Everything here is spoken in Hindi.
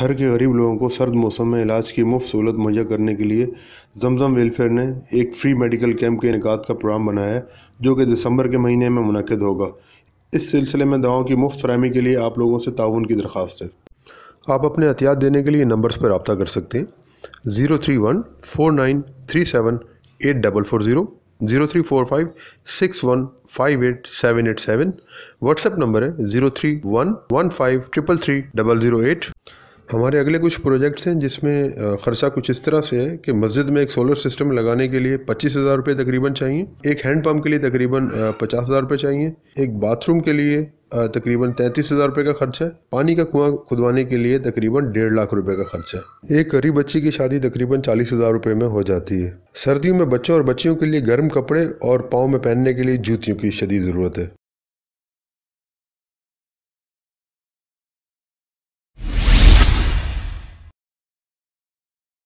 थर के गरीब लोगों को सर्द मौसम में इलाज की मुफ्त सहूलत मुहैया करने के लिए जमजम वेलफेयर ने एक फ्री मेडिकल कैंप के इनका का प्रोग्राम बनाया है जो कि दिसंबर के महीने में मुनद होगा इस सिलसिले में दवाओं की मुफ्त फरहमी के लिए आप लोगों से ताउन की दरख्वास्त है आप अपने एहतियात देने के लिए नंबर्स पर रबता कर सकते हैं zero three one four nine three seven eight double four zero zero three four five six one five eight seven eight seven WhatsApp number है zero three one one five triple three double zero eight हमारे अगले कुछ प्रोजेक्ट्स हैं जिसमें ख़र्चा कुछ इस तरह से है कि मस्जिद में एक सोलर सिस्टम लगाने के लिए पच्चीस हज़ार रुपये तकरीबन चाहिए एक हैंड के लिए तकरीबन पचास हज़ार रुपये चाहिए एक बाथरूम के लिए तकरीबन तैंतीस हज़ार रुपये का खर्चा है पानी का कुआं खुदवाने के लिए तकरीबन डेढ़ लाख रुपए का खर्चा है एक गरीब बच्ची की शादी तकरीबन चालीस हज़ार रुपये में हो जाती है सर्दियों में बच्चों और बच्चियों के लिए गर्म कपड़े और पाँव में पहनने के लिए जूतियों की शदी ज़रूरत है